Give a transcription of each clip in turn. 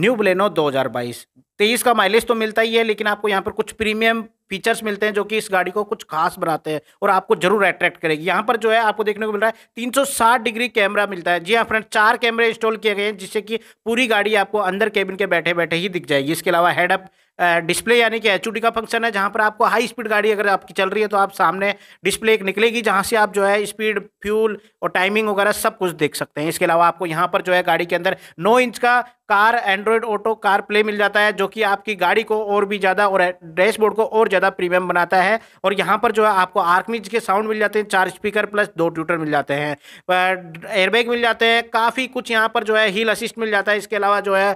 new Baleno 2022 23 का mileage तो मिलता ही है लेकिन आपको यहाँ पर कुछ प्रीमियम फीचर्स मिलते हैं जो कि इस गाड़ी को कुछ खास बनाते हैं और आपको जरूर अट्रैक्ट करेगी यहाँ पर जो है आपको देखने को मिल रहा है 360 डिग्री कैमरा मिलता है जी हाँ फ्रेंड चार कैमरे इंस्टॉल किए गए हैं जिससे कि पूरी गाड़ी आपको अंदर केबिन के बैठे बैठे ही दिख जाएगी इसके अलावा हेडअप डिस्प्ले यानी कि एच का फंक्शन है जहाँ पर आपको हाई स्पीड गाड़ी अगर आपकी चल रही है तो आप सामने डिस्प्ले एक निकलेगी जहाँ से आप जो है स्पीड फ्यूल और टाइमिंग वगैरह सब कुछ देख सकते हैं इसके अलावा आपको यहाँ पर जो है गाड़ी के अंदर नौ इंच का car android auto car play मिल जाता है जो कि आपकी गाड़ी को और भी ज़्यादा और डैशबोर्ड को और ज़्यादा प्रीमियम बनाता है और यहाँ पर जो है आपको आर्कमिज के साउंड मिल जाते हैं चार स्पीकर प्लस दो ट्यूटर मिल जाते हैं एयरबैग मिल जाते हैं काफ़ी कुछ यहाँ पर जो है हील असिस्ट मिल जाता है इसके अलावा जो है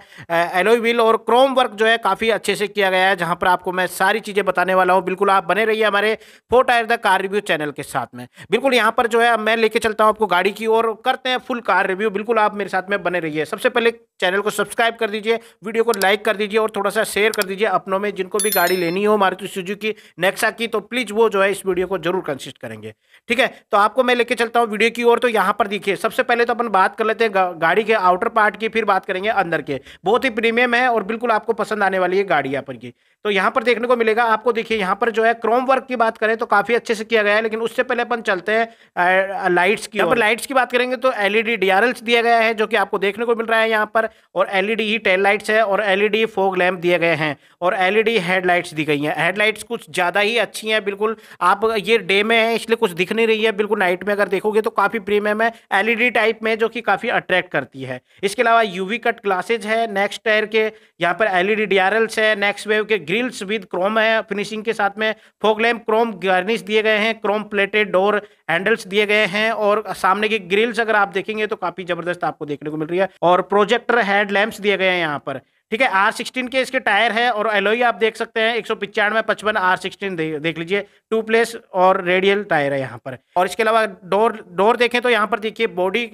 एलोई व्हील और क्रोम वर्क जो है काफ़ी अच्छे से से किया गया है जहां पर आपको मैं सारी चीज़ें बताने वाला हूं बिल्कुल आप बने रहिए हमारे four tyre the car review channel के साथ में बिल्कुल यहां पर जो है मैं लेके चलता हूं आपको गाड़ी की और करते हैं फुल कार रिव्यू बिल्कुल आप मेरे साथ में बने रहिए सबसे पहले चैनल को सब्सक्राइब कर दीजिए वीडियो को लाइक कर दीजिए और थोड़ा सा शेयर कर दीजिए अपनों में जिनको भी गाड़ी लेनी हो मारुति सुजुकी नेक्सा की तो प्लीज़ वो जो है इस वीडियो को जरूर कंसिस्ट करेंगे ठीक है तो आपको मैं लेके चलता हूँ वीडियो की ओर तो यहाँ पर देखिए सबसे पहले तो अपन बात कर लेते हैं गाड़ी के आउटर पार्ट की फिर बात करेंगे अंदर के बहुत ही प्रीमियम है और बिल्कुल आपको पसंद आने वाली है गाड़ी पर ये तो यहाँ पर देखने को मिलेगा आपको देखिए यहाँ पर जो है क्रोम वर्क की बात करें तो काफ़ी अच्छे से किया गया है लेकिन उससे पहले अपन चलते हैं लाइट्स की यहाँ पर लाइट्स की बात करेंगे तो एलईडी डीआरएल्स e दिया गया है जो कि आपको देखने को मिल रहा है यहाँ पर और एलईडी e ही टेल लाइट्स है और एलईडी फोग लैम्प दिए गए हैं और एलईडी e हेडलाइट्स दी गई हैं हेडलाइट्स कुछ ज़्यादा ही अच्छी हैं बिल्कुल आप ये डे में है इसलिए कुछ दिख नहीं रही है बिल्कुल नाइट में अगर देखोगे तो काफ़ी प्रीमियम है एलईडी टाइप में जो कि काफ़ी अट्रैक्ट करती है इसके अलावा यूवी कट ग्लासेज है नेक्स्ट टायर के यहाँ पर एलईडी डीआरएल्स है नेक्स्ट वेव के ग्रिल्स विद क्रोम है फिनिशिंग के साथ में फोक लैम्प क्रोम गार्निश दिए गए हैं क्रोम प्लेटेड डोर हैंडल्स दिए गए हैं और सामने की ग्रिल्स अगर आप देखेंगे तो काफी जबरदस्त आपको देखने को मिल रही है और प्रोजेक्टर हेड लैम्प्स दिए गए हैं यहाँ पर ठीक है आर सिक्सटीन के इसके टायर है और एलोई आप देख सकते हैं एक सौ पिचानवे पचपन आर सिक्सटीन देख लीजिए टू प्लेस और रेडियल टायर है यहाँ पर और इसके अलावा डोर डोर देखें तो यहाँ पर देखिए बॉडी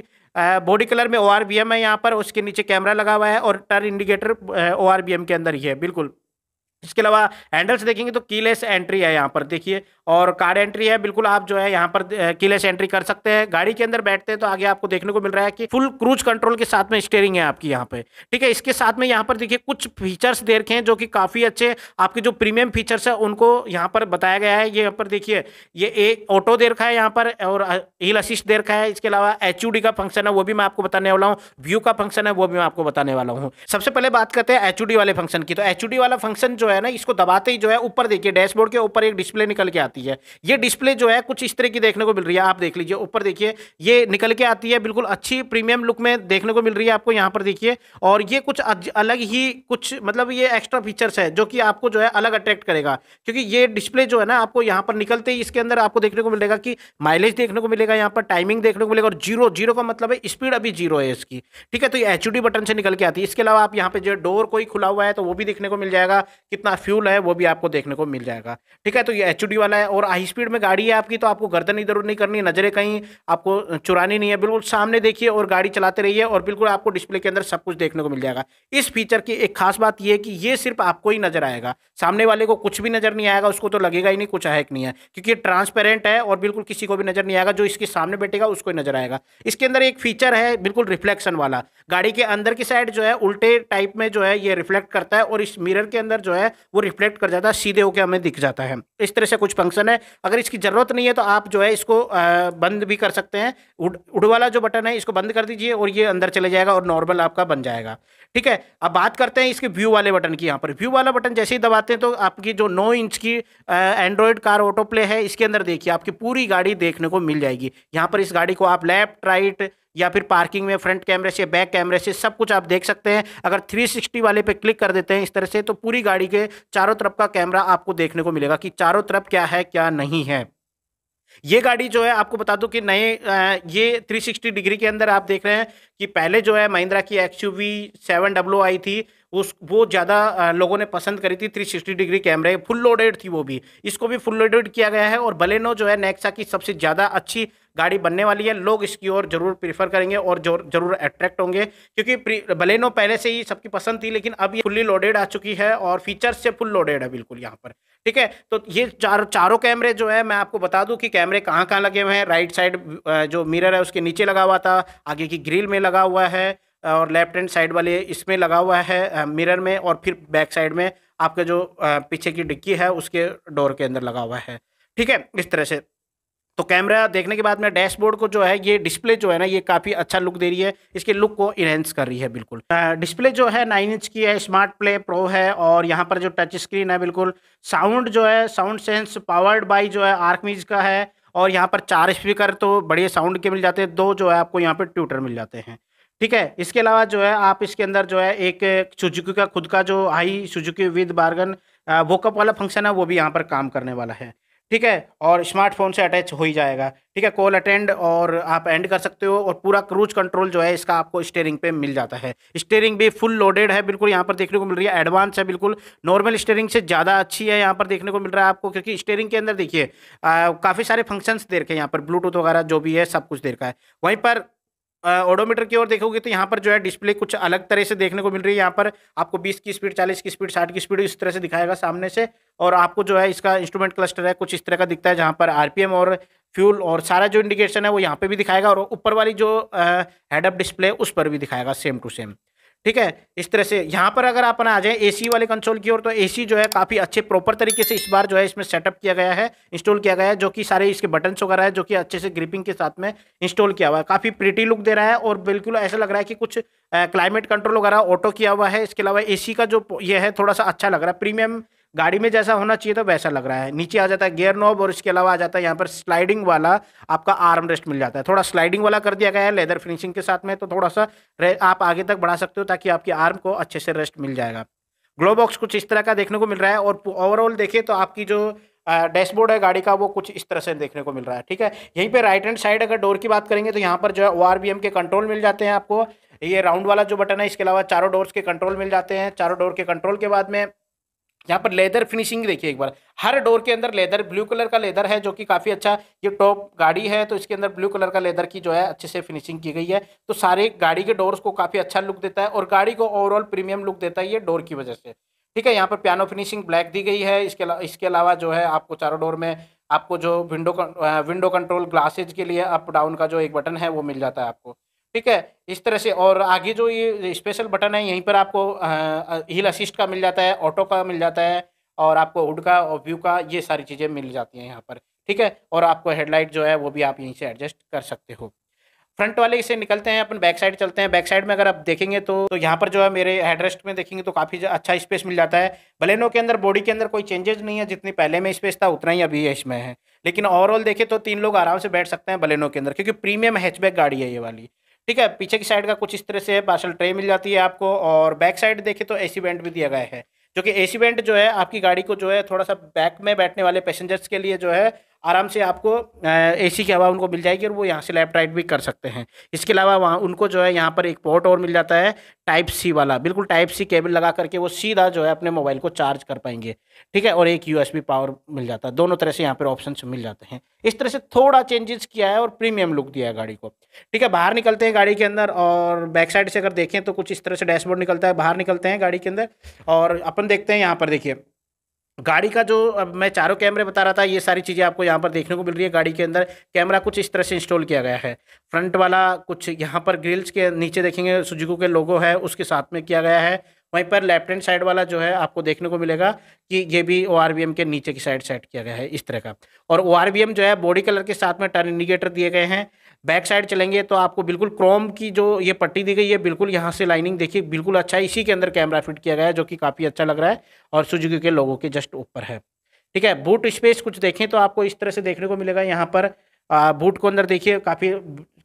बॉडी कलर में ओ है यहाँ पर उसके नीचे कैमरा लगा हुआ है और टर्न इंडिकेटर ओ के अंदर ही है बिल्कुल इसके अलावा हैंडल्स देखेंगे तो कीलेस एंट्री है यहाँ पर देखिए और कार एंट्री है बिल्कुल आप जो है यहाँ पर कीलेस एंट्री कर सकते हैं गाड़ी के अंदर बैठते हैं तो आगे आपको देखने को मिल रहा है कि फुल क्रूज कंट्रोल के साथ में स्टेयरिंग है आपकी यहाँ पे ठीक है इसके साथ में यहाँ पर देखिए कुछ फीचर्स दे रखे हैं जो कि काफ़ी अच्छे आपके जो प्रीमियम फीचर्स है उनको यहाँ पर बताया गया है ये यहाँ पर देखिए ये एक ऑटो दे रखा है यहाँ पर और हील असिस्ट दे रखा है इसके अलावा एच का फंक्शन है वो भी मैं आपको बताने वाला हूँ व्यू का फंक्शन है वो भी मैं आपको बताने वाला हूँ सबसे पहले बात करते हैं एच वाले फंक्शन की तो एच वाला फंक्शन जो है है ना इसको दबाते ही जो है ऊपर देखिए डैशबोर्ड के ऊपर एक डिस्प्ले निकल के आती है ये डिस्प्ले जो है कुछ इस तरह की देखने को मिल रही है आप देख लीजिए ऊपर देखिए ये निकल के आती है बिल्कुल अच्छी प्रीमियम लुक में देखने को मिल रही है आपको यहाँ पर देखिए और ये कुछ अलग ही कुछ मतलब ये एक्स्ट्रा फीचर्स है जो कि आपको जो है अलग अट्रैक्ट करेगा क्योंकि ये डिस्प्ले जो है ना आपको यहाँ पर निकलते ही इसके अंदर आपको देखने को मिलेगा कि माइलेज देखने को मिलेगा यहाँ पर टाइमिंग देखने को मिलेगा और जीरो जीरो का मतलब है स्पीड अभी जीरो है इसकी ठीक है तो ये एच बटन से निकल के आती है इसके अलावा आप यहाँ पे जो डोर कोई खुला हुआ है तो वो भी देखने को मिल जाएगा कि कितना फ्यूल है वो भी आपको देखने को मिल जाएगा ठीक है तो ये एच वाला है और हाई स्पीड में गाड़ी है आपकी तो आपको गर्दन इधर उधर नहीं करनी नज़रें कहीं आपको चुरानी नहीं है बिल्कुल सामने देखिए और गाड़ी चलाते रहिए और बिल्कुल आपको डिस्प्ले के अंदर सब कुछ देखने को मिल जाएगा इस फीचर की एक खास बात यह है कि ये सिर्फ आपको ही नज़र आएगा सामने वाले को कुछ भी नज़र नहीं आएगा उसको तो लगेगा ही नहीं कुछ है नहीं है क्योंकि ट्रांसपेरेंट है और बिल्कुल किसी को भी नज़र नहीं आएगा जो इसके सामने बैठेगा उसको ही नज़र आएगा इसके अंदर एक फीचर है बिल्कुल रिफ्लेक्शन वाला गाड़ी के अंदर की साइड जो है उल्टे टाइप में जो है ये रिफ्लेक्ट करता है और इस मिरर के अंदर जो है है वो रिफ्लेक्ट कर जाता है सीधे होकर हमें दिख जाता है इस तरह से कुछ फंक्शन है अगर इसकी ज़रूरत नहीं है तो आप जो है इसको बंद भी कर सकते हैं उड वाला जो बटन है इसको बंद कर दीजिए और ये अंदर चले जाएगा और नॉर्मल आपका बन जाएगा ठीक है अब बात करते हैं इसके व्यू वाले बटन की यहाँ पर व्यू वाला बटन जैसे ही दबाते हैं तो आपकी जो नौ इंच की एंड्रॉयड कार ऑटो प्ले है इसके अंदर देखिए आपकी पूरी गाड़ी देखने को मिल जाएगी यहाँ पर इस गाड़ी को आप लेफ्ट राइट right, या फिर पार्किंग में फ्रंट कैमरे से बैक कैमरे से सब कुछ आप देख सकते हैं अगर 360 वाले पे क्लिक कर देते हैं इस तरह से तो पूरी गाड़ी के चारों तरफ का कैमरा आपको देखने को मिलेगा कि चारों तरफ क्या है क्या नहीं है ये गाड़ी जो है आपको बता दूं कि नए ये 360 डिग्री के अंदर आप देख रहे हैं कि पहले जो है महिंद्रा की X U V seven double O आई थी उस वो ज़्यादा लोगों ने पसंद करी थी 360 डिग्री कैमरे फुल लोडेड थी वो भी इसको भी फुल लोडेड किया गया है और बलेनो जो है नेक्सा की सबसे ज़्यादा अच्छी गाड़ी बनने वाली है लोग इसकी ओर जरूर प्रीफर करेंगे और जरूर अट्रैक्ट होंगे क्योंकि बलेनो पहले से ही सबकी पसंद थी लेकिन अब ये फुल्ली लोडेड आ चुकी है और फीचर्स से फुल लोडेड है बिल्कुल यहाँ पर ठीक है तो ये चार चारों कैमरे जो है मैं आपको बता दूँ कि कैमरे कहाँ कहाँ लगे हुए हैं राइट साइड जो मिरर है उसके नीचे लगा हुआ था आगे की ग्रिल में लगा हुआ है और लेफ्ट हैंड साइड वाले इसमें लगा हुआ है मिरर में और फिर बैक साइड में आपके जो पीछे की डिक्की है उसके डोर के अंदर लगा हुआ है ठीक है इस तरह से तो कैमरा देखने के बाद में डैशबोर्ड को जो है ये डिस्प्ले जो है ना ये काफ़ी अच्छा लुक दे रही है इसके लुक को इनहेंस कर रही है बिल्कुल डिस्प्ले जो है नाइन इंच की है स्मार्ट प्ले प्रो है और यहाँ पर जो टच स्क्रीन है बिल्कुल साउंड जो है साउंड सेंस पावर्ड बाई जो है आर्कमीज का है और यहाँ पर चार स्पीकर तो बड़े साउंड के मिल जाते हैं दो जो है आपको यहाँ पर ट्यूटर मिल जाते हैं ठीक है इसके अलावा जो है आप इसके अंदर जो है एक सुजुकी का खुद का जो हाई सुजुकी विद बार्गन वोकअप वाला फंक्शन है वो भी यहाँ पर काम करने वाला है ठीक है और स्मार्टफोन से अटैच हो ही जाएगा ठीक है कॉल अटेंड और आप एंड कर सकते हो और पूरा क्रूज कंट्रोल जो है इसका आपको स्टेयरिंग पे मिल जाता है स्टेयरिंग भी फुल लोडेड है बिल्कुल यहाँ पर देखने को मिल रही है एडवांस है बिल्कुल नॉर्मल स्टेयरिंग से ज़्यादा अच्छी है यहाँ पर देखने को मिल रहा है आपको क्योंकि स्टेयरिंग के अंदर देखिए काफ़ी सारे फंक्शंस दे रखे हैं यहाँ पर ब्लूटूथ वगैरह जो भी है सब कुछ दे रखा है वहीं पर ओडोमीटर की ओर देखोगे तो यहाँ पर जो है डिस्प्ले कुछ अलग तरह से देखने को मिल रही है यहाँ पर आपको 20 की स्पीड 40 की स्पीड 60 की स्पीड इस तरह से दिखाएगा सामने से और आपको जो है इसका इंस्ट्रूमेंट क्लस्टर है कुछ इस तरह का दिखता है जहाँ पर आरपीएम और फ्यूल और सारा जो इंडिकेशन है वो यहाँ पर भी दिखाएगा और ऊपर वाली जो हैडअप डिस्प्ले उस पर भी दिखाएगा सेम टू सेम ठीक है इस तरह से यहाँ पर अगर अपन आ जाए एसी वाले कंसोल की ओर तो एसी जो है काफ़ी अच्छे प्रॉपर तरीके से इस बार जो है इसमें सेटअप किया गया है इंस्टॉल किया गया है जो कि सारे इसके बटन्स वगैरह है जो कि अच्छे से ग्रिपिंग के साथ में इंस्टॉल किया हुआ है काफ़ी प्रिटी लुक दे रहा है और बिल्कुल ऐसा लग रहा है कि कुछ क्लाइमेट कंट्रोल वगैरह ऑटो किया हुआ है इसके अलावा ए का जो ये है थोड़ा सा अच्छा लग रहा है प्रीमियम गाड़ी में जैसा होना चाहिए तो वैसा लग रहा है नीचे आ जाता है गेयर नॉब और इसके अलावा आ जाता है यहाँ पर स्लाइडिंग वाला आपका आर्म रेस्ट मिल जाता है थोड़ा स्लाइडिंग वाला कर दिया गया है लेदर फिनिशिंग के साथ में तो थोड़ा सा आप आगे तक बढ़ा सकते हो ताकि आपकी आर्म को अच्छे से रेस्ट मिल जाएगा ग्लो बॉक्स कुछ इस तरह का देखने को मिल रहा है और ओवरऑल देखिए तो आपकी जो डैशबोर्ड है गाड़ी का वो कुछ इस तरह से देखने को मिल रहा है ठीक है यहीं पे राइट हैंड साइड अगर डोर की बात करेंगे तो यहाँ पर जो है ओ के कंट्रोल मिल जाते हैं आपको ये राउंड वाला जो बटन है इसके अलावा चारों डोर्स के कंट्रोल मिल जाते हैं चारों डोर के कंट्रोल के बाद में यहाँ पर लेदर फिनिशिंग देखिए एक बार हर डोर के अंदर लेदर ब्लू कलर का लेदर है जो कि काफ़ी अच्छा ये टॉप गाड़ी है तो इसके अंदर ब्लू कलर का लेदर की जो है अच्छे से फिनिशिंग की गई है तो सारे गाड़ी के डोर्स को काफ़ी अच्छा लुक देता है और गाड़ी को ओवरऑल प्रीमियम लुक देता है ये डोर की वजह से ठीक है यहाँ पर पियानो फिनिशिंग ब्लैक दी गई है इसके अलावा इसके अलावा जो है आपको चारों डोर में आपको जो विंडो विंडो कंट्रोल ग्लासेज के लिए अप डाउन का जो एक बटन है वो मिल जाता है आपको ठीक है इस तरह से और आगे जो ये स्पेशल बटन है यहीं पर आपको हील असिस्ट का मिल जाता है ऑटो का मिल जाता है और आपको उड का और व्यू का ये सारी चीज़ें मिल जाती हैं यहाँ पर ठीक है और आपको हेडलाइट जो है वो भी आप यहीं से एडजस्ट कर सकते हो फ्रंट वाले इसे निकलते हैं अपन बैक साइड चलते हैं बैक साइड में अगर आप देखेंगे तो, तो यहाँ पर जो है मेरे हेडरेस्ट में देखेंगे तो काफ़ी अच्छा स्पेस मिल जाता है बलेनो के अंदर बॉडी के अंदर कोई चेंजेस नहीं है जितनी पहले में स्पेस था उतना ही अभी है इसमें है लेकिन ओवरऑल देखें तो तीन लोग आराम से बैठ सकते हैं बलेनो के अंदर क्योंकि प्रीमियम हैचबैक गाड़ी है ये वाली ठीक है पीछे की साइड का कुछ इस तरह से है पार्सल ट्रे मिल जाती है आपको और बैक साइड देखें तो एसी वेंट भी दिया गया है जो कि एसी वेंट जो है आपकी गाड़ी को जो है थोड़ा सा बैक में बैठने वाले पैसेंजर्स के लिए जो है आराम से आपको एसी की हवा उनको मिल जाएगी और वो यहाँ से लेफ्ट राइट भी कर सकते हैं इसके अलावा वहाँ उनको जो है यहाँ पर एक पोर्ट और मिल जाता है टाइप सी वाला बिल्कुल टाइप सी केबल लगा करके वो सीधा जो है अपने मोबाइल को चार्ज कर पाएंगे ठीक है और एक यूएसबी पावर मिल जाता है दोनों तरह से यहाँ पर ऑप्शन मिल जाते हैं इस तरह से थोड़ा चेंजेस किया है और प्रीमियम लुक दिया है गाड़ी को ठीक है बाहर निकलते हैं गाड़ी के अंदर और बैक साइड से अगर देखें तो कुछ इस तरह से डैशबोर्ड निकलता है बाहर निकलते हैं गाड़ी के अंदर और अपन देखते हैं यहाँ पर देखिए गाड़ी का जो अब मैं चारों कैमरे बता रहा था ये सारी चीज़ें आपको यहाँ पर देखने को मिल रही है गाड़ी के अंदर कैमरा कुछ इस तरह से इंस्टॉल किया गया है फ्रंट वाला कुछ यहाँ पर ग्रिल्स के नीचे देखेंगे सुजुकू के लोगो है उसके साथ में किया गया है वहीं पर लेफ्ट हैंड साइड वाला जो है आपको देखने को मिलेगा कि ये भी ओ के नीचे की साइड सेट किया गया है इस तरह का और ओ जो है बॉडी कलर के साथ में टर्न इंडिकेटर दिए गए हैं बैक साइड चलेंगे तो आपको बिल्कुल क्रोम की जो ये पट्टी दी गई है बिल्कुल यहाँ से लाइनिंग देखिए बिल्कुल अच्छा है इसी के अंदर कैमरा फिट किया गया है जो कि काफ़ी अच्छा लग रहा है और सुजुकी के लोगों के जस्ट ऊपर है ठीक है बूट स्पेस कुछ देखें तो आपको इस तरह से देखने को मिलेगा यहाँ पर आ, बूट को अंदर देखिए काफ़ी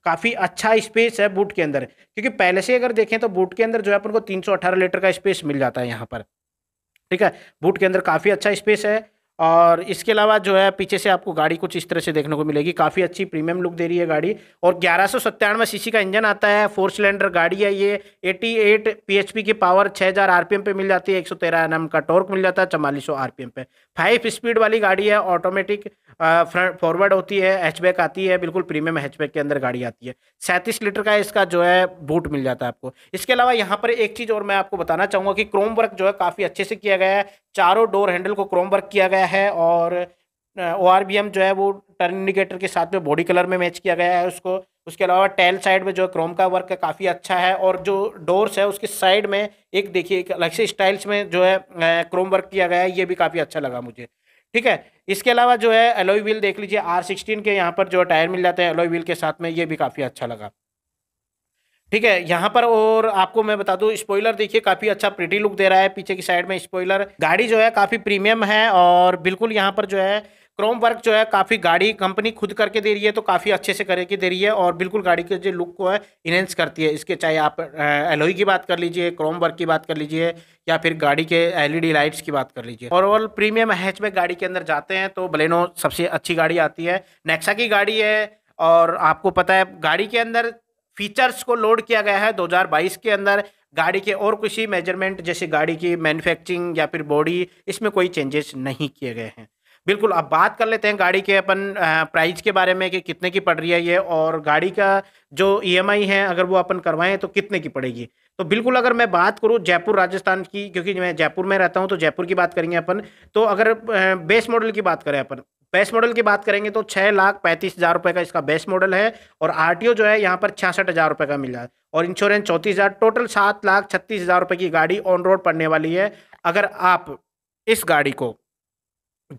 काफ़ी अच्छा स्पेस है बूट के अंदर क्योंकि पहले से अगर देखें तो बूट के अंदर जो है अपन को तीन लीटर का स्पेस मिल जाता है यहाँ पर ठीक है बूट के अंदर काफ़ी अच्छा स्पेस है और इसके अलावा जो है पीछे से आपको गाड़ी कुछ इस तरह से देखने को मिलेगी काफ़ी अच्छी प्रीमियम लुक दे रही है गाड़ी और ग्यारह सौ सत्तानवे सी का इंजन आता है फोर सिलेंडर गाड़ी है ये 88 एट की पावर 6000 आरपीएम पे मिल जाती है 113 सौ का टॉर्क मिल जाता है चवालीस सौ आरपीएम पे फाइव स्पीड वाली गाड़ी है ऑटोमेटिक फ्रंट फॉरवर्ड होती है हैचबैक आती है बिल्कुल प्रीमियम हैचबैक के अंदर गाड़ी आती है सैंतीस लीटर का इसका जो है बूट मिल जाता है आपको इसके अलावा यहाँ पर एक चीज़ और मैं आपको बताना चाहूँगा कि क्रोम वर्क जो है काफ़ी अच्छे से किया गया है चारों डोर हैंडल को क्रोम वर्क किया गया है है और ओ आर बी एम जो है वो टर्न इंडिकेटर के साथ में बॉडी कलर में मैच किया गया है उसको उसके अलावा टेल साइड में जो क्रोम का वर्क है काफ़ी अच्छा है और जो डोर्स है उसके साइड में एक देखिए एक अलग से स्टाइल्स में जो है क्रोम वर्क किया गया है ये भी काफ़ी अच्छा लगा मुझे ठीक है इसके अलावा जो है एलोई व्हील देख लीजिए आर सिक्सटीन के यहाँ पर जो टायर मिल जाते हैं एलोई व्हील के साथ में ये भी काफ़ी अच्छा लगा ठीक है यहाँ पर और आपको मैं बता दू स्पॉइलर देखिए काफी अच्छा प्रिटी लुक दे रहा है पीछे की साइड में स्पॉइलर गाड़ी जो है काफी प्रीमियम है और बिल्कुल यहाँ पर जो है क्रोम वर्क जो है काफ़ी गाड़ी कंपनी खुद करके दे रही है तो काफ़ी अच्छे से करके दे रही है और बिल्कुल गाड़ी के जो लुक को है इनहेंस करती है इसके चाहे आप एलोई की बात कर लीजिए क्रोम वर्क की बात कर लीजिए या फिर गाड़ी के एलईडी लाइट्स की बात कर लीजिए ओवरऑल प्रीमियम हैच में गाड़ी के अंदर जाते हैं तो बलेनो सबसे अच्छी गाड़ी आती है नेक्सा की गाड़ी है और आपको पता है गाड़ी के अंदर फीचर्स को लोड किया गया है 2022 के अंदर गाड़ी के और किसी मेजरमेंट जैसे गाड़ी की मैन्युफैक्चरिंग या फिर बॉडी इसमें कोई चेंजेस नहीं किए गए हैं बिल्कुल अब बात कर लेते हैं गाड़ी के अपन प्राइस के बारे में कि कितने की पड़ रही है ये और गाड़ी का जो ईएमआई e है अगर वो अपन करवाएं तो कितने की पड़ेगी तो बिल्कुल अगर मैं बात करूँ जयपुर राजस्थान की क्योंकि मैं जयपुर में रहता हूँ तो जयपुर की बात करेंगे अपन तो अगर बेस मॉडल की बात करें अपन बेस मॉडल की बात करेंगे तो छः लाख पैंतीस हज़ार रुपये का इसका बेस मॉडल है और आरटीओ जो है यहाँ पर छियासठ हज़ार रुपये का मिल जाए है और इंश्योरेंस चौंतीस हज़ार टोटल सात लाख छत्तीस हज़ार रुपये की गाड़ी ऑन रोड पड़ने वाली है अगर आप इस गाड़ी को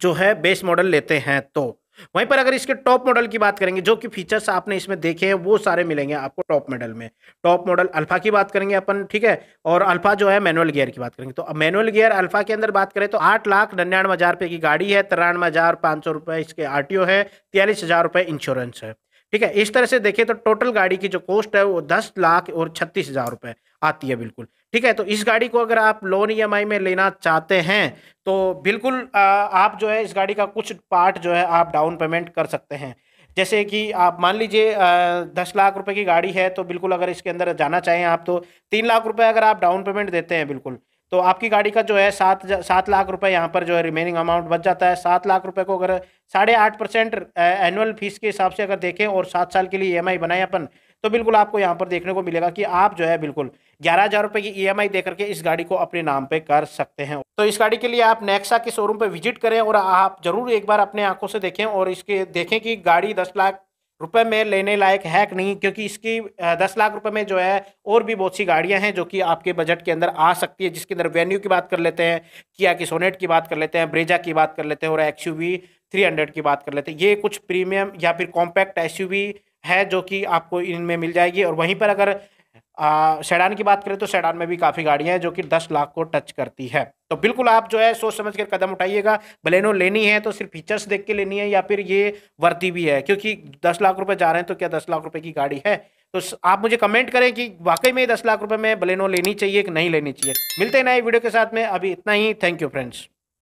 जो है बेस मॉडल लेते हैं तो वहीं पर अगर इसके टॉप मॉडल की बात करेंगे जो कि फीचर्स आपने इसमें देखे हैं वो सारे मिलेंगे आपको टॉप मॉडल में टॉप मॉडल अल्फा की बात करेंगे अपन ठीक है और अल्फा जो है मैनुअल गियर की बात करेंगे तो मैनुअल गियर अल्फा के अंदर बात करें तो आठ लाख निन्यानवे हज़ार रुपये की गाड़ी है तिरानवे हज़ार पाँच सौ रुपये इसके आर टी ओ है तियालीस हज़ार रुपये इंश्योरेंस है ठीक है इस तरह से देखिए तो टोटल गाड़ी की जो कॉस्ट है वो दस लाख और छत्तीस हज़ार रुपये आती है बिल्कुल ठीक है तो इस गाड़ी को अगर आप लोन ई e में लेना चाहते हैं तो बिल्कुल आप जो है इस गाड़ी का कुछ पार्ट जो है आप डाउन पेमेंट कर सकते हैं जैसे कि आप मान लीजिए दस लाख रुपए की गाड़ी है तो बिल्कुल अगर इसके अंदर जाना चाहें आप तो तीन लाख रुपए अगर आप डाउन पेमेंट देते हैं बिल्कुल तो आपकी गाड़ी का जो है सात सात लाख रुपए यहाँ पर जो है रिमेनिंग अमाउंट बच जाता है सात लाख रुपए को अगर साढ़े आठ परसेंट एनुअल फीस के हिसाब से अगर देखें और सात साल के लिए ई e बनाएं अपन तो बिल्कुल आपको यहाँ पर देखने को मिलेगा कि आप जो है बिल्कुल ग्यारह हज़ार रुपये की ई e दे करके इस गाड़ी को अपने नाम पे कर सकते हैं तो इस गाड़ी के लिए आप नेक्सा के शोरूम पे विजिट करें और आप ज़रूर एक बार अपने आंखों से देखें और इसके देखें कि गाड़ी दस लाख रुपए में लेने लायक है कि नहीं क्योंकि इसकी दस लाख रुपए में जो है और भी बहुत सी गाड़ियां हैं जो कि आपके बजट के अंदर आ सकती है जिसके अंदर वेन्यू की बात कर लेते हैं किया की सोनेट की बात कर लेते हैं ब्रेजा की बात कर लेते हैं और एक्स थ्री हंड्रेड की बात कर लेते हैं ये कुछ प्रीमियम या फिर कॉम्पैक्ट एस है जो कि आपको इनमें मिल जाएगी और वहीं पर अगर सैडान की बात करें तो सेडान में भी काफ़ी गाड़ियां हैं जो कि 10 लाख को टच करती है तो बिल्कुल आप जो है सोच समझ कर कदम उठाइएगा बलेनो लेनी है तो सिर्फ फीचर्स देख के लेनी है या फिर ये वर्ती भी है क्योंकि दस लाख रुपए जा रहे हैं तो क्या दस लाख रुपए की गाड़ी है तो आप मुझे कमेंट करें कि वाकई में दस लाख रुपये में बलेनो लेनी चाहिए कि नहीं लेनी चाहिए मिलते हैं नए वीडियो के साथ में अभी इतना ही थैंक यू फ्रेंड्स